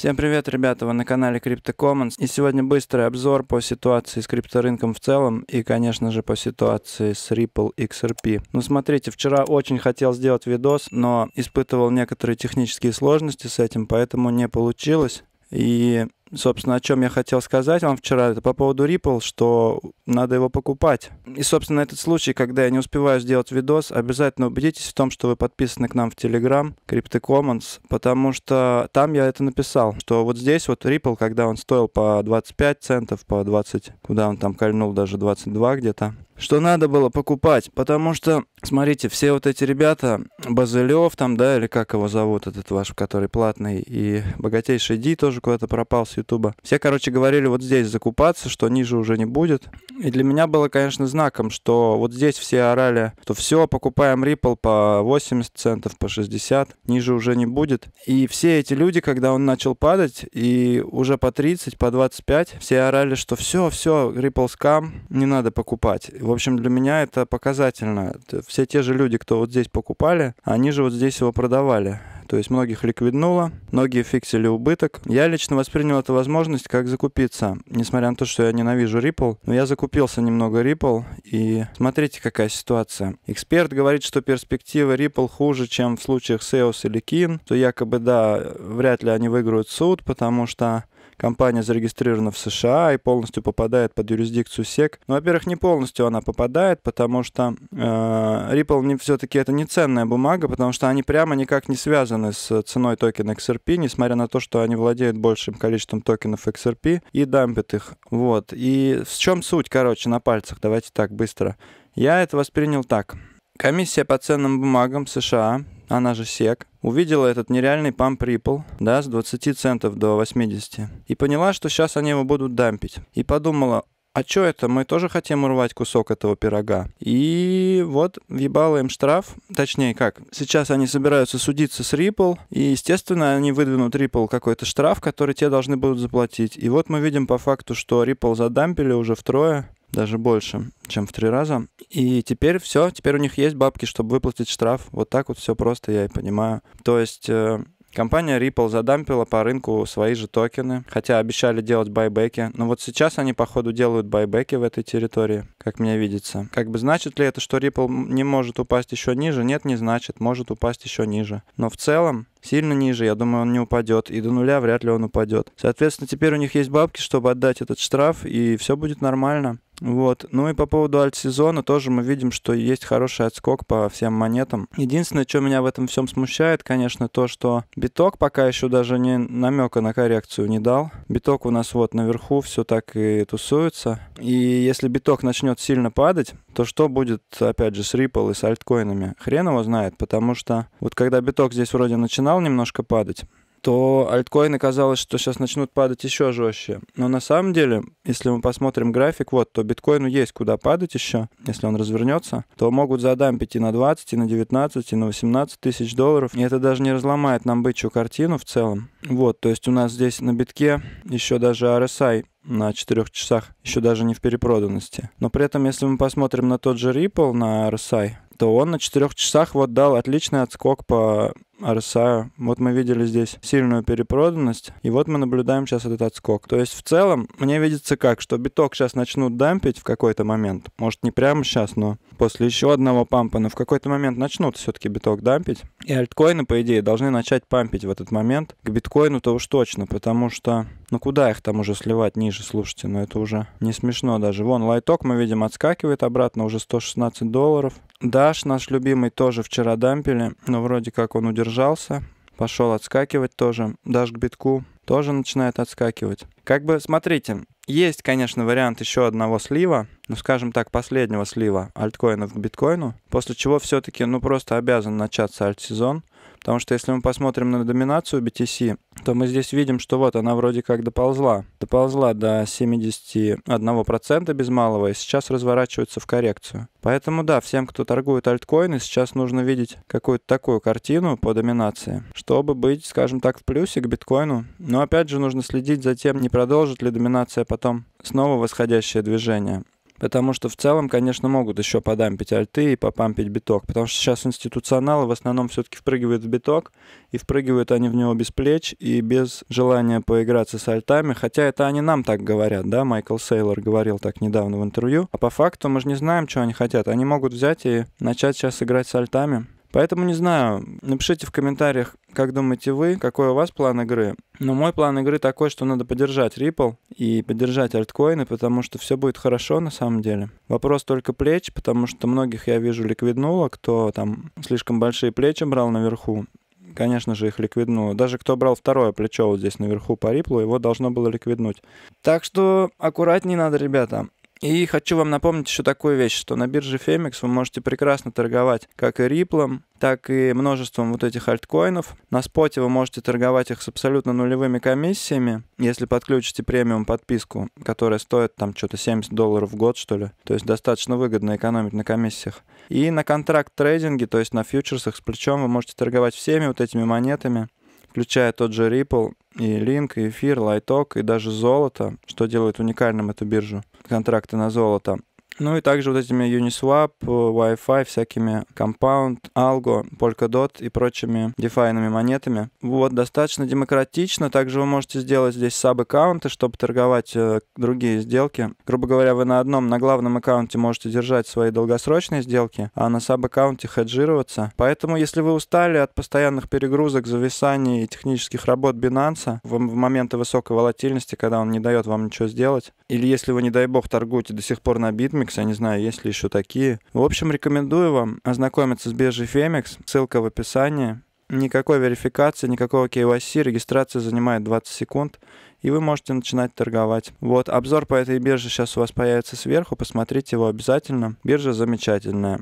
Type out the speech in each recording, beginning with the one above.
Всем привет, ребята, вы на канале Crypto Commons. И сегодня быстрый обзор по ситуации с крипторынком в целом и, конечно же, по ситуации с Ripple XRP. Ну, смотрите, вчера очень хотел сделать видос, но испытывал некоторые технические сложности с этим, поэтому не получилось. И собственно, о чем я хотел сказать вам вчера, это по поводу Ripple, что надо его покупать. И, собственно, этот случай, когда я не успеваю сделать видос, обязательно убедитесь в том, что вы подписаны к нам в Telegram, CryptoCommons, потому что там я это написал, что вот здесь вот Ripple, когда он стоил по 25 центов, по 20, куда он там кольнул, даже 22 где-то, что надо было покупать, потому что, смотрите, все вот эти ребята, Базылев там, да, или как его зовут, этот ваш, который платный, и богатейший Ди тоже куда-то пропал с Ютуба. Все, короче, говорили вот здесь закупаться, что ниже уже не будет. И для меня было, конечно, знаком, что вот здесь все орали, что все, покупаем Ripple по 80 центов, по 60, ниже уже не будет. И все эти люди, когда он начал падать, и уже по 30, по 25, все орали, что все, все, Ripple скам, не надо покупать. В общем, для меня это показательно. Все те же люди, кто вот здесь покупали, они же вот здесь его продавали. То есть многих ликвиднуло, многие фиксили убыток. Я лично воспринял эту возможность как закупиться. Несмотря на то, что я ненавижу Ripple, но я закупился немного Ripple. И смотрите, какая ситуация. Эксперт говорит, что перспективы Ripple хуже, чем в случаях Seos или Kin. То якобы, да, вряд ли они выиграют суд, потому что Компания зарегистрирована в США и полностью попадает под юрисдикцию SEC. Но, ну, во-первых, не полностью она попадает, потому что э, Ripple не, все-таки это не ценная бумага, потому что они прямо никак не связаны с ценой токена XRP, несмотря на то, что они владеют большим количеством токенов XRP и дампят их. Вот. И в чем суть, короче, на пальцах? Давайте так, быстро. Я это воспринял так. Комиссия по ценным бумагам США она же SEC, увидела этот нереальный памп Ripple, да, с 20 центов до 80, и поняла, что сейчас они его будут дампить. И подумала, а чё это, мы тоже хотим урвать кусок этого пирога. И вот въебало им штраф, точнее как, сейчас они собираются судиться с Ripple, и, естественно, они выдвинут Ripple какой-то штраф, который те должны будут заплатить. И вот мы видим по факту, что Ripple задампили уже втрое, даже больше, чем в три раза. И теперь все, теперь у них есть бабки, чтобы выплатить штраф. Вот так вот все просто, я и понимаю. То есть э, компания Ripple задампила по рынку свои же токены, хотя обещали делать байбеки. Но вот сейчас они, походу, делают байбеки в этой территории, как мне видится. Как бы значит ли это, что Ripple не может упасть еще ниже? Нет, не значит, может упасть еще ниже. Но в целом сильно ниже, я думаю, он не упадет. И до нуля вряд ли он упадет. Соответственно, теперь у них есть бабки, чтобы отдать этот штраф, и все будет нормально. Вот. Ну и по поводу альт-сезона тоже мы видим, что есть хороший отскок по всем монетам. Единственное, что меня в этом всем смущает, конечно, то, что биток пока еще даже не намека на коррекцию не дал. Биток у нас вот наверху все так и тусуется. И если биток начнет сильно падать, то что будет, опять же, с Ripple и с альткоинами? Хрен его знает, потому что вот когда биток здесь вроде начинал, начинал немножко падать, то альткоины казалось, что сейчас начнут падать еще жестче. Но на самом деле, если мы посмотрим график, вот, то биткоину есть куда падать еще, если он развернется, то могут задампить и на 20, и на 19, и на 18 тысяч долларов. И это даже не разломает нам бычью картину в целом. Вот, то есть у нас здесь на битке еще даже RSI на 4 часах еще даже не в перепроданности. Но при этом, если мы посмотрим на тот же Ripple, на RSI, то он на 4 часах вот дал отличный отскок по RSI. Вот мы видели здесь сильную перепроданность, и вот мы наблюдаем сейчас этот отскок. То есть в целом мне видится как, что биток сейчас начнут дампить в какой-то момент, может не прямо сейчас, но после еще одного пампа, но в какой-то момент начнут все-таки биток дампить, и альткоины, по идее, должны начать пампить в этот момент. К биткоину-то уж точно, потому что ну куда их там уже сливать ниже, слушайте, но ну это уже не смешно даже. Вон, лайток мы видим отскакивает обратно, уже 116 долларов. Даш, наш любимый, тоже вчера дампили, но вроде как он удержал задержался, пошел отскакивать тоже, даже к битку тоже начинает отскакивать. Как бы, смотрите, есть, конечно, вариант еще одного слива, ну, скажем так, последнего слива альткоинов к биткоину, после чего все-таки, ну, просто обязан начаться альтсезон. Потому что если мы посмотрим на доминацию BTC, то мы здесь видим, что вот она вроде как доползла. Доползла до 71% без малого и сейчас разворачивается в коррекцию. Поэтому да, всем, кто торгует альткоины, сейчас нужно видеть какую-то такую картину по доминации, чтобы быть, скажем так, в плюсе к биткоину. Но опять же нужно следить за тем, не продолжит ли доминация потом снова восходящее движение потому что в целом, конечно, могут еще подампить альты и попампить биток, потому что сейчас институционалы в основном все-таки впрыгивают в биток, и впрыгивают они в него без плеч и без желания поиграться с альтами, хотя это они нам так говорят, да, Майкл Сейлор говорил так недавно в интервью, а по факту мы же не знаем, что они хотят, они могут взять и начать сейчас играть с альтами, Поэтому не знаю, напишите в комментариях, как думаете вы, какой у вас план игры. Но мой план игры такой, что надо поддержать Ripple и поддержать альткоины, потому что все будет хорошо на самом деле. Вопрос только плеч, потому что многих я вижу ликвиднуло, кто там слишком большие плечи брал наверху. Конечно же, их ликвиднуло. Даже кто брал второе плечо вот здесь наверху по Ripple, его должно было ликвиднуть. Так что аккуратнее надо, ребята. И хочу вам напомнить еще такую вещь, что на бирже Femex вы можете прекрасно торговать как и Ripple, так и множеством вот этих альткоинов. На споте вы можете торговать их с абсолютно нулевыми комиссиями, если подключите премиум подписку, которая стоит там что-то 70 долларов в год, что ли. То есть достаточно выгодно экономить на комиссиях. И на контракт трейдинге, то есть на фьючерсах с плечом вы можете торговать всеми вот этими монетами включая тот же Ripple, и Link, и эфир, Лайток, и даже золото, что делает уникальным эту биржу, контракты на золото. Ну и также вот этими Uniswap, э, Wi-Fi, всякими Compound, Algo, Polkadot и прочими DeFi монетами. Вот, достаточно демократично. Также вы можете сделать здесь саб-аккаунты, чтобы торговать э, другие сделки. Грубо говоря, вы на одном, на главном аккаунте можете держать свои долгосрочные сделки, а на саб-аккаунте хеджироваться. Поэтому, если вы устали от постоянных перегрузок, зависаний и технических работ Binance в, в моменты высокой волатильности, когда он не дает вам ничего сделать, или если вы, не дай бог, торгуете до сих пор на битме, Фемикс, я не знаю, есть ли еще такие. В общем, рекомендую вам ознакомиться с биржей Фемикс, ссылка в описании. Никакой верификации, никакого KYC, регистрация занимает 20 секунд, и вы можете начинать торговать. Вот, обзор по этой бирже сейчас у вас появится сверху, посмотрите его обязательно. Биржа замечательная.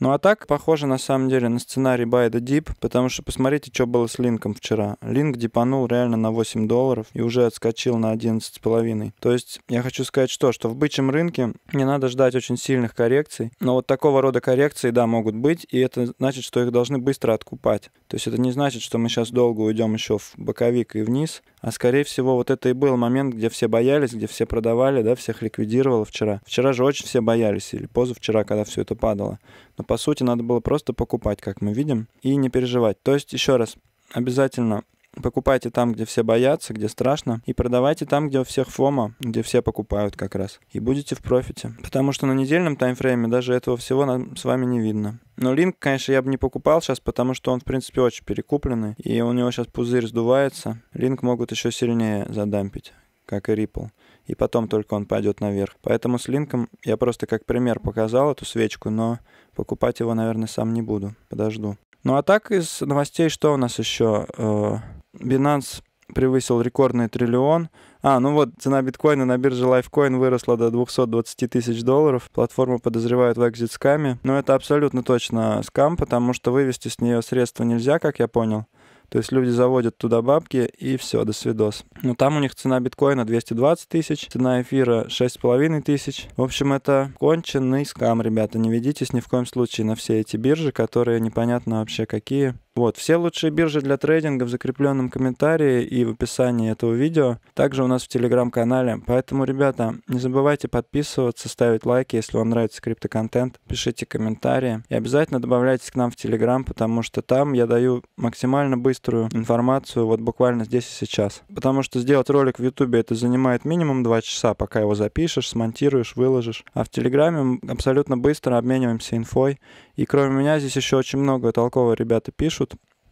Ну а так, похоже на самом деле на сценарий Buy the Deep, потому что посмотрите, что было с Линком вчера. Линк дипанул реально на 8 долларов и уже отскочил на 11,5. То есть я хочу сказать что, что в бычьем рынке не надо ждать очень сильных коррекций, но вот такого рода коррекции, да, могут быть, и это значит, что их должны быстро откупать. То есть это не значит, что мы сейчас долго уйдем еще в боковик и вниз, а скорее всего вот это и был момент, где все боялись, где все продавали, да, всех ликвидировало вчера. Вчера же очень все боялись, или позавчера, когда все это падало. Но по сути надо было просто покупать, как мы видим, и не переживать. То есть, еще раз, обязательно покупайте там, где все боятся, где страшно, и продавайте там, где у всех фома, где все покупают как раз. И будете в профите. Потому что на недельном таймфрейме даже этого всего нам с вами не видно. Но линк, конечно, я бы не покупал сейчас, потому что он, в принципе, очень перекупленный, и у него сейчас пузырь сдувается. Линк могут еще сильнее задампить, как и Ripple и потом только он пойдет наверх. Поэтому с линком я просто как пример показал эту свечку, но покупать его, наверное, сам не буду. Подожду. Ну а так из новостей что у нас еще? Э, Binance превысил рекордный триллион. А, ну вот, цена биткоина на бирже Lifecoin выросла до 220 тысяч долларов. Платформу подозревают в экзит-скаме. Но это абсолютно точно скам, потому что вывести с нее средства нельзя, как я понял. То есть люди заводят туда бабки, и все, до свидос. Но ну, там у них цена биткоина 220 тысяч, цена эфира 6,5 тысяч. В общем, это конченый скам, ребята. Не ведитесь ни в коем случае на все эти биржи, которые непонятно вообще какие. Вот, все лучшие биржи для трейдинга в закрепленном комментарии и в описании этого видео, также у нас в телеграм-канале. Поэтому, ребята, не забывайте подписываться, ставить лайки, если вам нравится криптоконтент, пишите комментарии и обязательно добавляйтесь к нам в телеграм, потому что там я даю максимально быструю информацию, вот буквально здесь и сейчас. Потому что сделать ролик в ютубе это занимает минимум 2 часа, пока его запишешь, смонтируешь, выложишь. А в телеграме абсолютно быстро обмениваемся инфой. И кроме меня здесь еще очень много толково ребята пишут,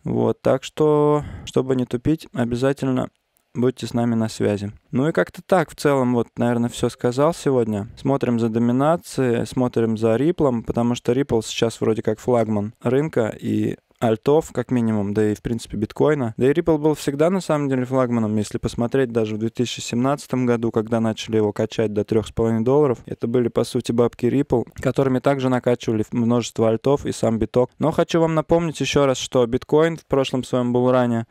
вот, так что, чтобы не тупить, обязательно будьте с нами на связи. Ну и как-то так, в целом, вот, наверное, все сказал сегодня. Смотрим за доминацией, смотрим за Ripple, потому что Ripple сейчас вроде как флагман рынка, и альтов, как минимум, да и, в принципе, биткоина. Да и Ripple был всегда, на самом деле, флагманом. Если посмотреть, даже в 2017 году, когда начали его качать до 3,5 долларов, это были, по сути, бабки Ripple, которыми также накачивали множество альтов и сам биток. Но хочу вам напомнить еще раз, что биткоин в прошлом своем был ранее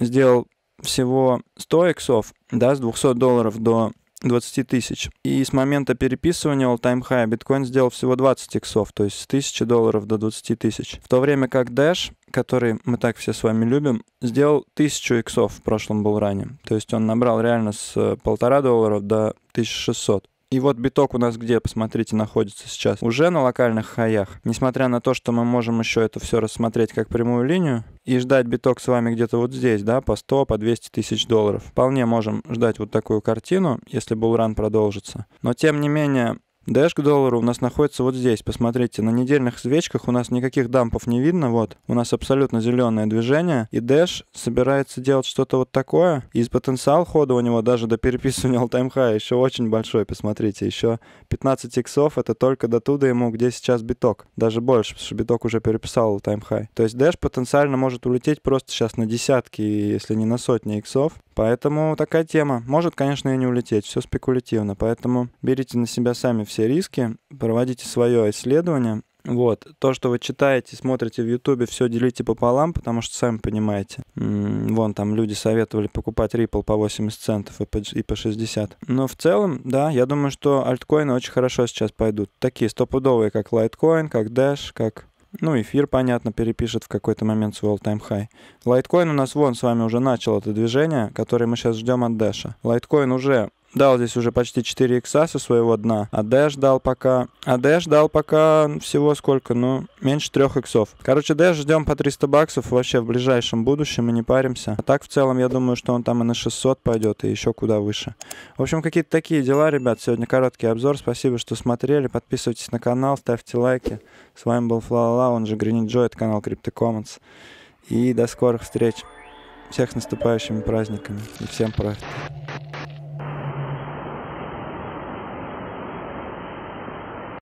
сделал всего 100 иксов, да, с 200 долларов до 20 тысяч. И с момента переписывания all-time high биткоин сделал всего 20 иксов, то есть с 1000 долларов до 20 тысяч. В то время как Dash, который мы так все с вами любим, сделал 1000 иксов в прошлом был ранее. То есть он набрал реально с э, полтора долларов до 1600. И вот биток у нас где, посмотрите, находится сейчас? Уже на локальных хаях. Несмотря на то, что мы можем еще это все рассмотреть как прямую линию и ждать биток с вами где-то вот здесь, да, по 100, по 200 тысяч долларов. Вполне можем ждать вот такую картину, если булран продолжится. Но тем не менее, Дэш к доллару у нас находится вот здесь. Посмотрите, на недельных свечках у нас никаких дампов не видно. Вот, у нас абсолютно зеленое движение. И Дэш собирается делать что-то вот такое. И потенциал хода у него даже до переписывания all-time high еще очень большой. Посмотрите, еще 15 иксов. Это только до туда ему, где сейчас биток. Даже больше, потому что биток уже переписал all-time high. То есть Дэш потенциально может улететь просто сейчас на десятки, если не на сотни иксов. Поэтому такая тема. Может, конечно, и не улететь. Все спекулятивно. Поэтому берите на себя сами все риски, проводите свое исследование. Вот. То, что вы читаете, смотрите в Ютубе, все делите пополам, потому что сами понимаете. Вон там люди советовали покупать Ripple по 80 центов и по, и 60. Но в целом, да, я думаю, что альткоины очень хорошо сейчас пойдут. Такие стопудовые, как Litecoin, как Dash, как ну, эфир, понятно, перепишет в какой-то момент свой all-time high. Лайткоин у нас вон с вами уже начал это движение, которое мы сейчас ждем от Дэша. Лайткоин уже Дал здесь уже почти 4 икса со своего дна. А Дэш дал пока... А Дэш дал пока всего сколько? Ну, меньше 3 иксов. Короче, Дэш ждем по 300 баксов вообще в ближайшем будущем и не паримся. А так, в целом, я думаю, что он там и на 600 пойдет, и еще куда выше. В общем, какие-то такие дела, ребят. Сегодня короткий обзор. Спасибо, что смотрели. Подписывайтесь на канал, ставьте лайки. С вами был флалала, он же Гринит Джо, это канал Крипто Commons. И до скорых встреч. Всех с наступающими праздниками и всем профита.